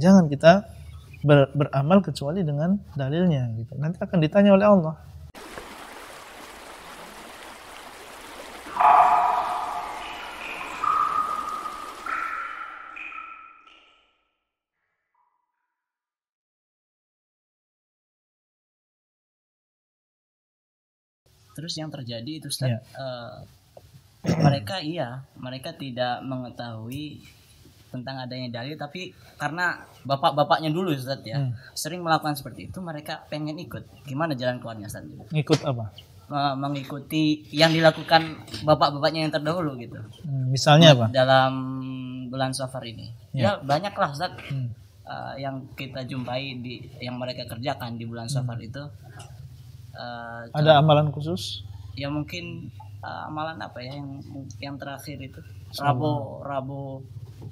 jangan kita ber, beramal kecuali dengan dalilnya gitu. Nanti akan ditanya oleh Allah. Terus yang terjadi itu Ustaz, ya. uh, mereka iya, mereka tidak mengetahui tentang adanya dalil tapi karena bapak-bapaknya dulu Ustaz ya hmm. sering melakukan seperti itu mereka pengen ikut gimana jalan keluarnya Ustaz ikut apa mengikuti yang dilakukan bapak-bapaknya yang terdahulu gitu hmm, misalnya apa dalam bulan Safar ini ya, ya banyaklah Ustaz hmm. uh, yang kita jumpai di yang mereka kerjakan di bulan hmm. Safar hmm. itu uh, ada amalan khusus ya mungkin uh, amalan apa ya yang yang terakhir itu Rabu Rabu.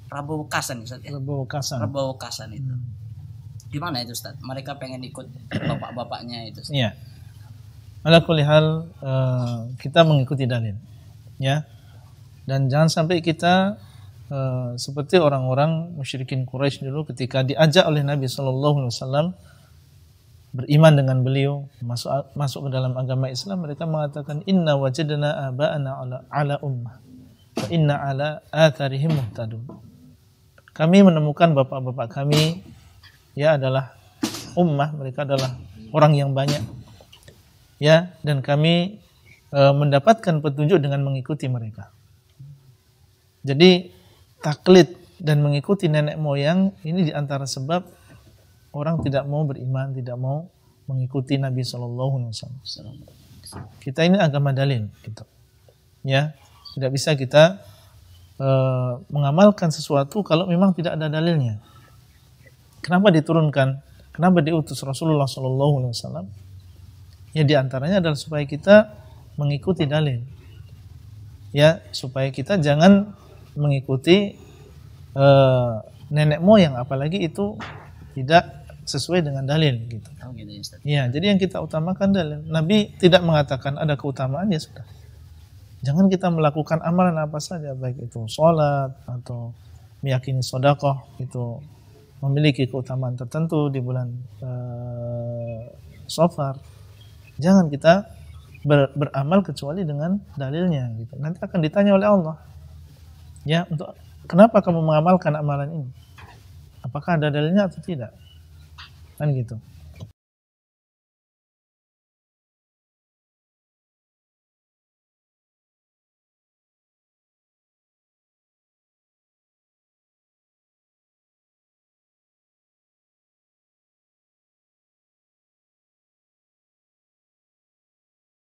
Prabowo Kasan Ustaz ya. Prabowo Kasan. Prabowo Kasan itu. Hmm. Gimana itu Ustaz? Mereka pengen ikut bapak-bapaknya itu. Ustaz. Iya. Ala kulihal uh, eh, kita mengikuti dalil. Ya. Dan jangan sampai kita uh, seperti orang-orang musyrikin Quraisy dulu ketika diajak oleh Nabi Shallallahu alaihi wasallam beriman dengan beliau masuk masuk ke dalam agama Islam mereka mengatakan inna wajadna aba'ana ala, ala ummah inna ala atharihim muhtadun. Kami menemukan bapak-bapak kami ya adalah ummah, mereka adalah orang yang banyak. Ya, dan kami e, mendapatkan petunjuk dengan mengikuti mereka. Jadi taklid dan mengikuti nenek moyang ini diantara sebab orang tidak mau beriman, tidak mau mengikuti Nabi Shallallahu Alaihi Wasallam. Kita ini agama dalil, gitu. Ya, tidak bisa kita e, mengamalkan sesuatu kalau memang tidak ada dalilnya. Kenapa diturunkan? Kenapa diutus Rasulullah Shallallahu Alaihi Wasallam? Ya diantaranya adalah supaya kita mengikuti dalil. Ya supaya kita jangan mengikuti e, nenek moyang, apalagi itu tidak sesuai dengan dalil gitu. Oh, gitu ya, jadi yang kita utamakan dalil. Nabi tidak mengatakan ada keutamaan ya sudah. Jangan kita melakukan amalan apa saja, baik itu sholat atau meyakini sodakoh, itu memiliki keutamaan tertentu di bulan uh, eh, sofar. Jangan kita ber, beramal kecuali dengan dalilnya. Gitu. Nanti akan ditanya oleh Allah. Ya, untuk kenapa kamu mengamalkan amalan ini? Apakah ada dalilnya atau tidak? Kan gitu.